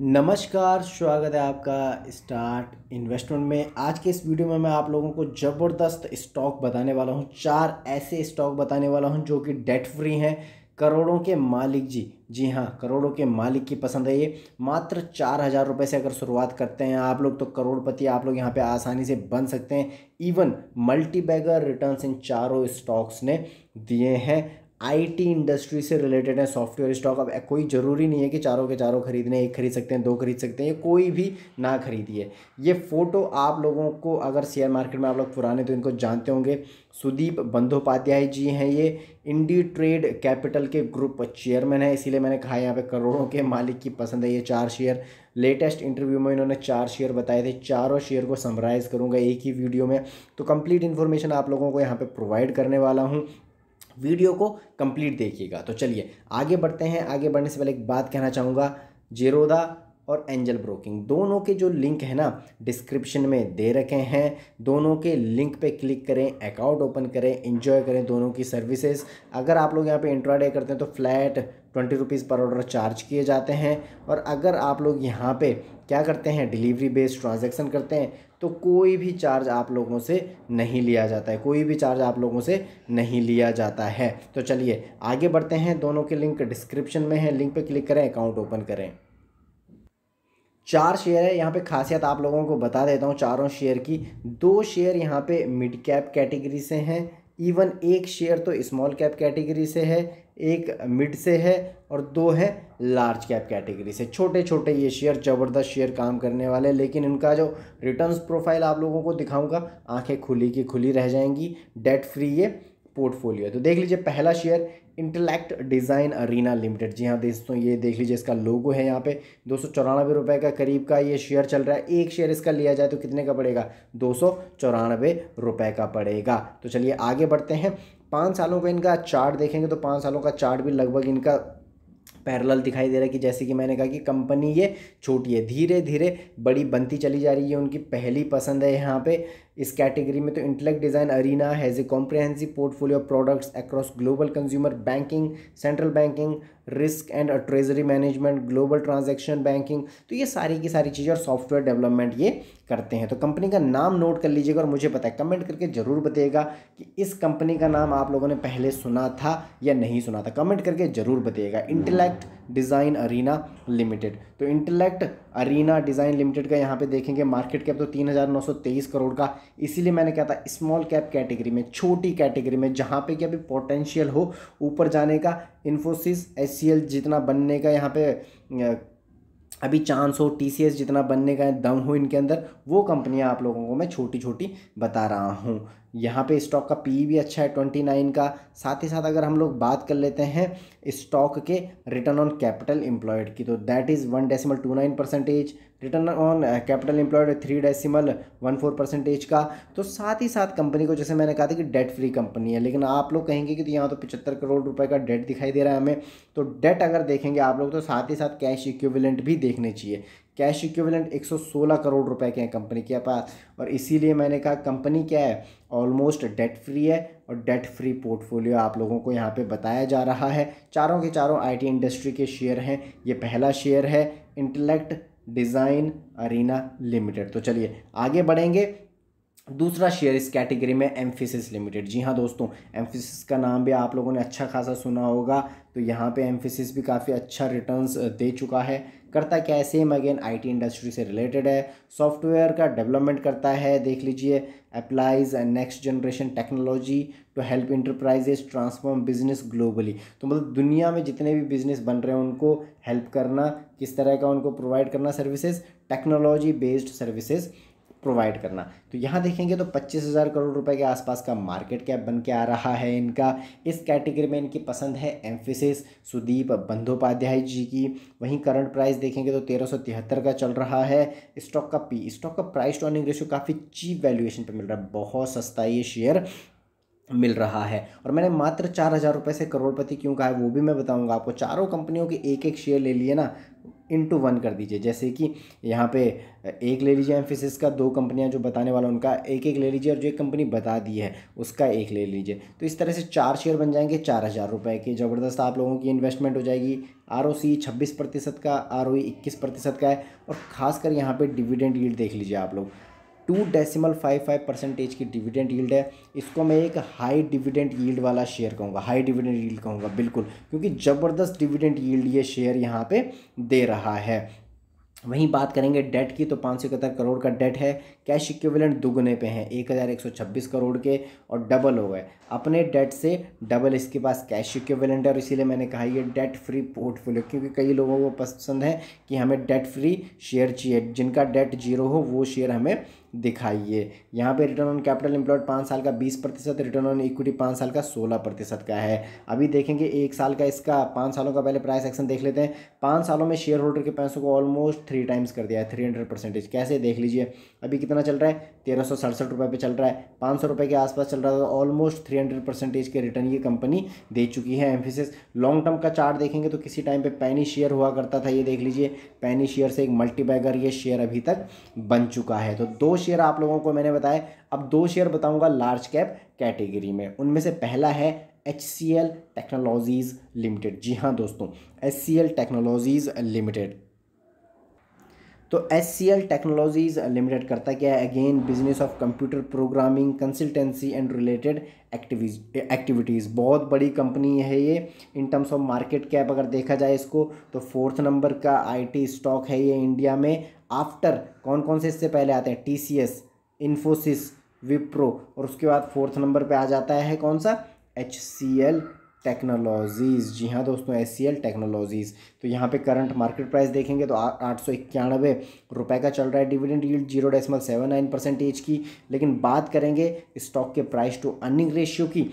नमस्कार स्वागत है आपका स्टार्ट इन्वेस्टमेंट में आज के इस वीडियो में मैं आप लोगों को ज़बरदस्त स्टॉक बताने वाला हूं चार ऐसे स्टॉक बताने वाला हूं जो कि डेट फ्री हैं करोड़ों के मालिक जी जी हाँ करोड़ों के मालिक की पसंद है ये मात्र चार हज़ार रुपये से अगर शुरुआत करते हैं आप लोग तो करोड़पति आप लोग यहाँ पे आसानी से बन सकते हैं इवन मल्टीबैगर रिटर्न्स इन चारों स्टॉक्स ने दिए हैं आईटी इंडस्ट्री से रिलेटेड है सॉफ्टवेयर स्टॉक अब कोई ज़रूरी नहीं है कि चारों के चारों खरीदने एक खरीद सकते हैं दो खरीद सकते हैं कोई भी ना खरीदिए ये फ़ोटो आप लोगों को अगर शेयर मार्केट में आप लोग पुराने तो इनको जानते होंगे सुदीप बंदोपाध्याय जी हैं ये इंडी ट्रेड कैपिटल के ग्रुप चेयरमैन है इसीलिए मैंने कहा यहाँ पे करोड़ों के मालिक की पसंद है ये चार शेयर लेटेस्ट इंटरव्यू में इन्होंने चार शेयर बताए थे चारों शेयर को समराइज़ करूँगा एक ही वीडियो में तो कंप्लीट इन्फॉर्मेशन आप लोगों को यहाँ पे प्रोवाइड करने वाला हूँ वीडियो को कंप्लीट देखिएगा तो चलिए आगे बढ़ते हैं आगे बढ़ने से पहले एक बात कहना चाहूँगा जेरोदा और एंजल ब्रोकिंग दोनों के जो लिंक है ना डिस्क्रिप्शन में दे रखे हैं दोनों के लिंक पे क्लिक करें अकाउंट ओपन करें इंजॉय करें दोनों की सर्विसेज अगर आप लोग यहाँ पे इंट्राडे करते हैं तो फ्लैट ट्वेंटी रुपीज़ पर ऑर्डर चार्ज किए जाते हैं और अगर आप लोग यहाँ पे क्या करते हैं डिलीवरी बेस्ड ट्रांजेक्शन करते हैं तो कोई भी चार्ज आप लोगों से नहीं लिया जाता है कोई भी चार्ज आप लोगों से नहीं लिया जाता है तो चलिए आगे बढ़ते हैं दोनों के लिंक डिस्क्रिप्शन में है लिंक पर क्लिक करें अकाउंट ओपन करें चार शेयर है यहाँ पे खासियत आप लोगों को बता देता हूँ चारों शेयर की दो शेयर यहाँ पे मिड कैप कैटेगरी से हैं इवन एक शेयर तो स्मॉल कैप कैटेगरी से है एक मिड से है और दो है लार्ज कैप कैटेगरी से छोटे छोटे ये शेयर ज़बरदस्त शेयर काम करने वाले लेकिन इनका जो रिटर्न्स प्रोफाइल आप लोगों को दिखाऊंगा आंखें खुली की खुली रह जाएंगी डेट फ्री ये पोर्टफोलियो तो देख लीजिए पहला share Intellect Design Arena Limited जी हाँ दोस्तों ये देख लीजिए इसका लोगो है यहाँ पे दो सौ चौरानबे रुपये का करीब का ये शेयर चल रहा है एक शेयर इसका लिया जाए तो कितने का पड़ेगा दो सौ चौरानबे रुपये का पड़ेगा तो चलिए आगे बढ़ते हैं पाँच सालों का इनका चार्ट देखेंगे तो पाँच सालों का चार्ट भी लगभग इनका पैरल दिखाई दे रहा है कि जैसे कि मैंने कहा कि कंपनी ये छोटी है धीरे धीरे बड़ी बनती चली जा रही है उनकी पहली पसंद है यहाँ पे इस कैटेगरी में तो Intellect Design Arena has a comprehensive portfolio products across global consumer banking central banking risk and treasury management global transaction banking तो ये सारी की सारी चीज़ें और सॉफ्टवेयर डेवलपमेंट ये करते हैं तो कंपनी का नाम नोट कर लीजिएगा और मुझे पता है कमेंट करके ज़रूर बताइएगा कि इस कंपनी का नाम आप लोगों ने पहले सुना था या नहीं सुना था कमेंट करके ज़रूर बताइएगा इंटेलेक्ट डिज़ाइन अरीना लिमिटेड तो इंटेलेक्ट अरीना डिज़ाइन लिमिटेड का यहाँ पे देखेंगे मार्केट कैप तो तीन हज़ार नौ सौ तेईस करोड़ का इसीलिए मैंने कहा था स्मॉल कैप कैटेगरी में छोटी कैटेगरी में जहाँ पे कि अभी पोटेंशियल हो ऊपर जाने का इन्फोसिस एस जितना बनने का यहाँ पे अभी चांस हो टी जितना बनने का दम हो इनके अंदर वो कंपनियाँ आप लोगों को मैं छोटी छोटी बता रहा हूँ यहाँ पे स्टॉक का पी e भी अच्छा है ट्वेंटी नाइन का साथ ही साथ अगर हम लोग बात कर लेते हैं स्टॉक के रिटर्न ऑन कैपिटल एम्प्लॉयड की तो that is one decimal two nine percentage return on capital employed three decimal one four percentage का तो साथ ही साथ कंपनी को जैसे मैंने कहा था कि डेट फ्री कंपनी है लेकिन आप लोग कहेंगे कि तो यहाँ तो पचहत्तर करोड़ रुपए का डेट दिखाई दे रहा है हमें तो डेट अगर देखेंगे आप लोग तो साथ ही साथ कैश इक्विवेलेंट भी देखने चाहिए कैश इक्विवेलेंट 116 करोड़ रुपए के हैं कंपनी के पास और इसीलिए मैंने कहा कंपनी क्या है ऑलमोस्ट डेट फ्री है और डेट फ्री पोर्टफोलियो आप लोगों को यहाँ पे बताया जा रहा है चारों के चारों आईटी इंडस्ट्री के शेयर हैं ये पहला शेयर है इंटेलेक्ट डिज़ाइन अरीना लिमिटेड तो चलिए आगे बढ़ेंगे दूसरा शेयर इस कैटेगरी में एम्फिसिस लिमिटेड जी हाँ दोस्तों एम्फिसिस का नाम भी आप लोगों ने अच्छा खासा सुना होगा तो यहाँ पे एम्फिसिस भी काफ़ी अच्छा रिटर्न्स दे चुका है करता क्या है सेम अगेन आईटी इंडस्ट्री से रिलेटेड है सॉफ्टवेयर का डेवलपमेंट करता है देख लीजिए applies next generation technology to help enterprises transform business globally तो मतलब दुनिया में जितने भी बिजनेस बन रहे हैं उनको हेल्प करना किस तरह का उनको प्रोवाइड करना services technology based services provide करना तो यहाँ देखेंगे तो पच्चीस हज़ार करोड़ रुपए के आसपास का मार्केट कैप बन के आ रहा है इनका इस कैटेगरी में इनकी पसंद है एम्फिसिस सुदीप बंदोपाध्याय जी की वहीं करंट प्राइस देखेंगे तो तेरह का चल रहा है स्टॉक का पी स्टॉक का प्राइस टू अर्निंग रेशियो काफ़ी चीप वैल्यूएशन पर मिल रहा है बहुत सस्ता ये शेयर मिल रहा है और मैंने मात्र चार हज़ार रुपये से करोड़पति क्यों कहा है वो भी मैं बताऊंगा आपको चारों कंपनियों के एक एक शेयर ले लिए ना इंटू वन कर दीजिए जैसे कि यहाँ पे एक ले लीजिए एम्फिसिस का दो कंपनियाँ जो बताने वाला उनका एक एक ले लीजिए और जो एक कंपनी बता दी है उसका एक ले लीजिए तो इस तरह से चार शेयर बन जाएंगे चार हज़ार रुपये के ज़बरदस्त आप लोगों की इन्वेस्टमेंट हो जाएगी आर ओ सी छब्बीस प्रतिशत का आर ओ ई इक्कीस प्रतिशत का है और ख़ासकर यहाँ पर डिविडेंड यील्ड देख लीजिए आप लोग two decimal five five percentage की डिविडेंड यील्ड है इसको मैं एक हाई डिविडेंड यील्ड वाला शेयर कहूँगा हाई डिविडेंड यील्ड कहूँगा बिल्कुल क्योंकि ज़बरदस्त डिविडेंड यील्ड ये शेयर यहाँ पे दे रहा है वहीं बात करेंगे डेट की तो पाँच सौ इकहत्तर करोड़ का डेट है कैश इक्विवेलेंट दुगने पे हैं एक हज़ार एक सौ छब्बीस करोड़ के और डबल हो गए अपने डेट से डबल इसके पास कैश इक्विवेलेंट है और इसीलिए मैंने कहा ये डेट फ्री पोर्टफोलियो क्योंकि कई लोगों को पसंद है कि हमें डेट फ्री शेयर चाहिए जिनका डेट जीरो हो वो शेयर हमें दिखाइए यहाँ पे रिटर्न ऑन कैपिटल एम्प्लॉयड पाँच साल का बीस प्रतिशत रिटर्न ऑन इक्विटी पाँच साल का सोलह प्रतिशत का है अभी देखेंगे एक साल का इसका पाँच सालों का पहले प्राइस एक्शन देख लेते हैं पाँच सालों में शेयर होल्डर के पैसों को ऑलमोस्ट थ्री टाइम्स कर दिया है थ्री हंड्रेड परसेंटेज कैसे देख लीजिए अभी कितना कितना चल रहा है तेरह सौ सड़सठ रुपये पर चल रहा है पाँच सौ रुपये के आसपास चल रहा था ऑलमोस्ट थ्री हंड्रेड परसेंटेज के रिटर्न ये कंपनी दे चुकी है एम्फिसिस लॉन्ग टर्म का चार्ट देखेंगे तो किसी टाइम पे पैनी शेयर हुआ करता था ये देख लीजिए पैनी शेयर से एक मल्टीबैगर ये शेयर अभी तक बन चुका है तो दो शेयर आप लोगों को मैंने बताया अब दो शेयर बताऊँगा लार्ज कैप कैटेगरी में उनमें से पहला है H C L Technologies Limited जी हाँ दोस्तों H C L Technologies Limited तो S C L Technologies Limited करता क्या है again business of computer programming consultancy and related activities activities बहुत बड़ी कंपनी है ये in terms of market cap अगर देखा जाए इसको तो फोर्थ नंबर का आईटी स्टॉक है ये इंडिया में आफ्टर कौन कौन से इससे पहले आते हैं T C S Infosys Wipro और उसके बाद फोर्थ नंबर पे आ जाता है कौन सा एच सी एल टेक्नोलॉजीज़ जी हाँ दोस्तों एस टेक्नोलॉजीज़ तो यहाँ पे करंट मार्केट प्राइस देखेंगे तो आठ सौ इक्यानवे रुपये का चल रहा है dividend yield zero decimal seven nine percentage की लेकिन बात करेंगे स्टॉक के प्राइस टू अर्निंग रेशियो की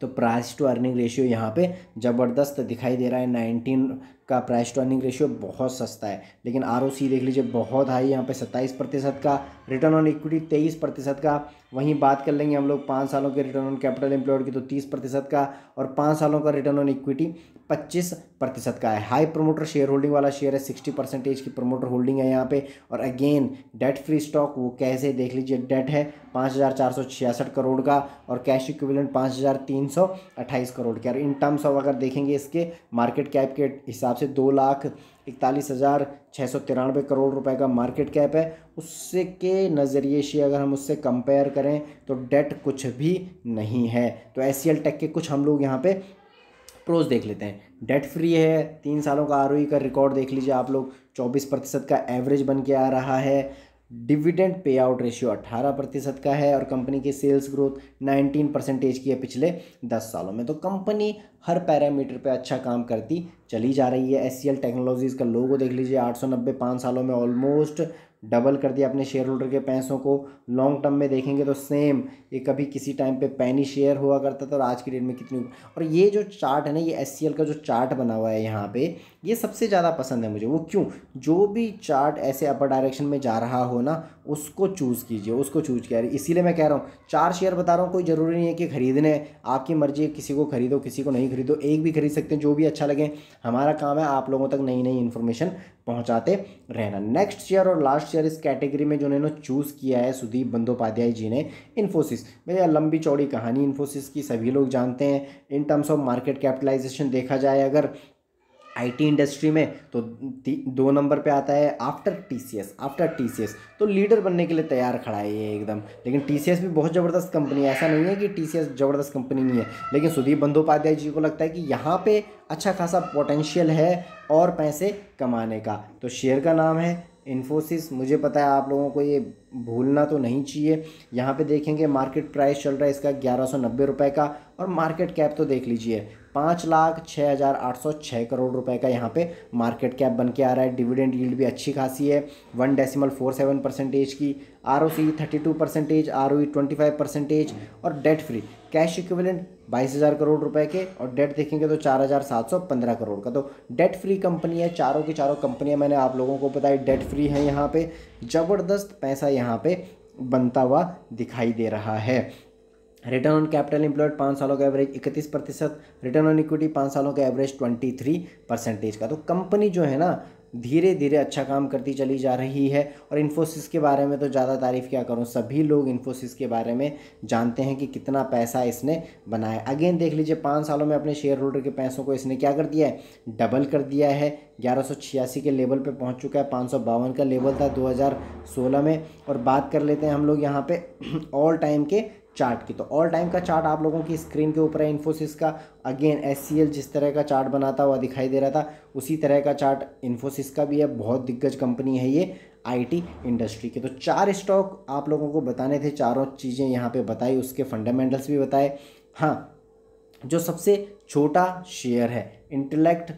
तो प्राइस टू अर्निंग रेशियो यहाँ पे ज़बरदस्त दिखाई दे रहा है नाइनटीन का प्राइस टू अर्निंग रेशियो बहुत सस्ता है लेकिन आर देख लीजिए बहुत हाई यहाँ पे सत्ताईस प्रतिशत का रिटर्न ऑन इक्विटी तेईस प्रतिशत का वहीं बात कर लेंगे हम लोग पाँच सालों के रिटर्न ऑन कैपिटल एम्प्लॉयड की तो तीस प्रतिशत का और पाँच सालों का रिटर्न ऑन इक्विटी पच्चीस प्रतिशत का है हाई प्रोमोटर शेयर होल्डिंग वाला शेयर है सिक्सटी परसेंटेज की प्रोमोटर होल्डिंग है यहाँ पे और अगेन डेट फ्री स्टॉक वो कैसे देख लीजिए डेट है पाँच हज़ार चार सौ छियासठ करोड़ का और कैश इक्विवेलेंट पाँच हज़ार तीन सौ अट्ठाईस करोड़ का और इन टर्म्स ऑफ अगर देखेंगे इसके मार्केट कैप के हिसाब से दो लाख इकतालीस हज़ार छः सौ तिरानवे करोड़ रुपए का मार्केट कैप है उससे के नज़रिए से अगर हम उससे कंपेयर करें तो डेट कुछ भी नहीं है तो एस सी एल टेक के कुछ हम लोग यहाँ पे प्रोज देख लेते हैं डेट फ्री है तीन सालों का आर e का रिकॉर्ड देख लीजिए आप लोग चौबीस प्रतिशत का एवरेज बन के आ रहा है डिविडेंड पे आउट रेशियो अट्ठारह प्रतिशत का है और कंपनी की सेल्स ग्रोथ नाइनटीन परसेंटेज की है पिछले दस सालों में तो कंपनी हर पैरामीटर पे अच्छा काम करती चली जा रही है एस टेक्नोलॉजीज़ का लोगो देख लीजिए आठ सौ नब्बे पाँच सालों में ऑलमोस्ट डबल कर दिया अपने शेयर होल्डर के पैसों को लॉन्ग टर्म में देखेंगे तो सेम ये कभी किसी टाइम पे पैनी शेयर हुआ करता था और आज की डेट में कितनी और ये जो चार्ट है ना ये एस का जो चार्ट बना हुआ है यहाँ पे ये सबसे ज़्यादा पसंद है मुझे वो क्यों जो भी चार्ट ऐसे अपर डायरेक्शन में जा रहा हो ना उसको चूज़ कीजिए उसको चूज़ किया इसीलिए मैं कह रहा हूँ चार शेयर बता रहा हूँ कोई ज़रूरी नहीं है कि ख़रीदने आपकी मर्जी है किसी को खरीदो किसी को नहीं खरीदो एक भी खरीद सकते हैं जो भी अच्छा लगे हमारा काम है आप लोगों तक नई नई इन्फॉर्मेशन पहुँचाते रहना नेक्स्ट शेयर और लास्ट शेयर इस कैटेगरी में जो उन्होंने चूज़ किया है सुदीप बंदोपाध्याय जी ने इन्फोसिस भैया लंबी चौड़ी कहानी इन्फोसिस की सभी लोग जानते हैं in terms of market capitalisation देखा जाए अगर आईटी इंडस्ट्री में तो दो नंबर पे आता है आफ्टर टीसीएस आफ्टर टीसीएस तो लीडर बनने के लिए तैयार खड़ा है ये एकदम लेकिन टीसीएस भी बहुत ज़बरदस्त कंपनी है ऐसा नहीं है कि टीसीएस ज़बरदस्त कंपनी नहीं है लेकिन सुदीप बंदोपाध्याय जी को लगता है कि यहाँ पर अच्छा खासा पोटेंशियल है और पैसे कमाने का तो शेयर का नाम है इन्फोसिस मुझे पता है आप लोगों को ये भूलना तो नहीं चाहिए यहाँ पे देखेंगे मार्केट प्राइस चल रहा है इसका ग्यारह सौ नब्बे रुपये का और मार्केट कैप तो देख लीजिए पाँच लाख छः हज़ार आठ सौ छः करोड़ रुपए का यहाँ पे मार्केट कैप बन के आ रहा है डिविडेंड यील्ड भी अच्छी खासी है one decimal four seven percentage की R O C thirty two percentage R O E twenty five percentage और डेट फ्री कैश इक्विवेलेंट बाईस हज़ार करोड़ रुपए के और डेट देखेंगे तो चार हज़ार सात सौ पंद्रह करोड़ का तो डेट फ्री कंपनी है चारों की चारों कंपनियाँ मैंने आप लोगों को बताई डेट फ्री है यहाँ पे ज़बरदस्त पैसा यहाँ पे बनता हुआ दिखाई दे रहा है रिटर्न ऑन कैपिटल इंप्लॉयड पाँच सालों का एवरेज इकतीस प्रतिशत रिटर्न ऑन इक्विटी पाँच सालों का एवरेज ट्वेंटी थ्री परसेंटेज का तो कंपनी जो है ना धीरे धीरे अच्छा काम करती चली जा रही है और इन्फोसिस के बारे में तो ज़्यादा तारीफ़ क्या करूँ सभी लोग इन्फोसिस के बारे में जानते हैं कि कितना पैसा इसने बनाया अगेन देख लीजिए पाँच सालों में अपने शेयर होल्डर के पैसों को इसने क्या कर दिया है डबल कर दिया है ग्यारह के लेवल पर पहुँच चुका है पाँच का लेवल था दो में और बात कर लेते हैं हम लोग यहाँ पर ऑल टाइम के चार्ट की तो ऑल टाइम का चार्ट आप लोगों की स्क्रीन के ऊपर है इन्फोसिस का अगेन एस जिस तरह का चार्ट बनाता हुआ दिखाई दे रहा था उसी तरह का चार्ट इन्फोसिस का भी है बहुत दिग्गज कंपनी है ये आईटी इंडस्ट्री के तो चार स्टॉक आप लोगों को बताने थे चारों चीज़ें यहाँ पे बताई उसके फंडामेंटल्स भी बताए हाँ जो सबसे छोटा शेयर है इंटेलेक्ट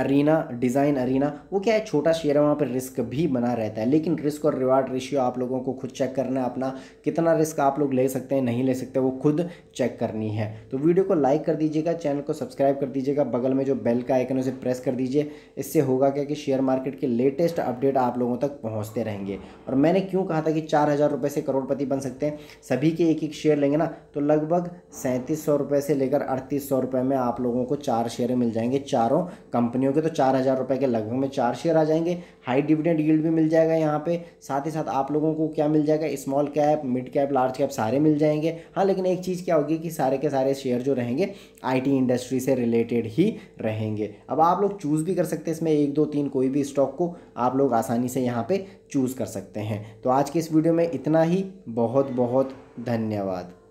अरीना डिज़ाइन अरीना वो क्या है छोटा शेयर है वहाँ पर रिस्क भी बना रहता है लेकिन रिस्क और रिवार्ड रेशियो आप लोगों को खुद चेक करना है अपना कितना रिस्क आप लोग ले सकते हैं नहीं ले सकते वो खुद चेक करनी है तो वीडियो को लाइक कर दीजिएगा चैनल को सब्सक्राइब कर दीजिएगा बगल में जो बेल का आइकन उसे प्रेस कर दीजिए इससे होगा क्या कि शेयर मार्केट के लेटेस्ट अपडेट आप लोगों तक पहुँचते रहेंगे और मैंने क्यों कहा था कि चार हज़ार से करोड़पति बन सकते हैं सभी के एक एक शेयर लेंगे ना तो लगभग सैंतीस सौ से लेकर अड़तीस सौ में आप लोगों को चार शेयर मिल जाएंगे चारों कंपनी कंपनी होगी तो चार हज़ार रुपये के लगभग में चार शेयर आ जाएंगे हाई डिविडेंड यील्ड भी मिल जाएगा यहाँ पे साथ ही साथ आप लोगों को क्या मिल जाएगा small cap mid cap large cap सारे मिल जाएंगे हाँ लेकिन एक चीज़ क्या होगी कि सारे के सारे शेयर जो रहेंगे आई इंडस्ट्री से रिलेटेड ही रहेंगे अब आप लोग चूज़ भी कर सकते हैं इसमें एक दो तीन कोई भी स्टॉक को आप लोग आसानी से यहाँ पर चूज़ कर सकते हैं तो आज के इस वीडियो में इतना ही बहुत बहुत धन्यवाद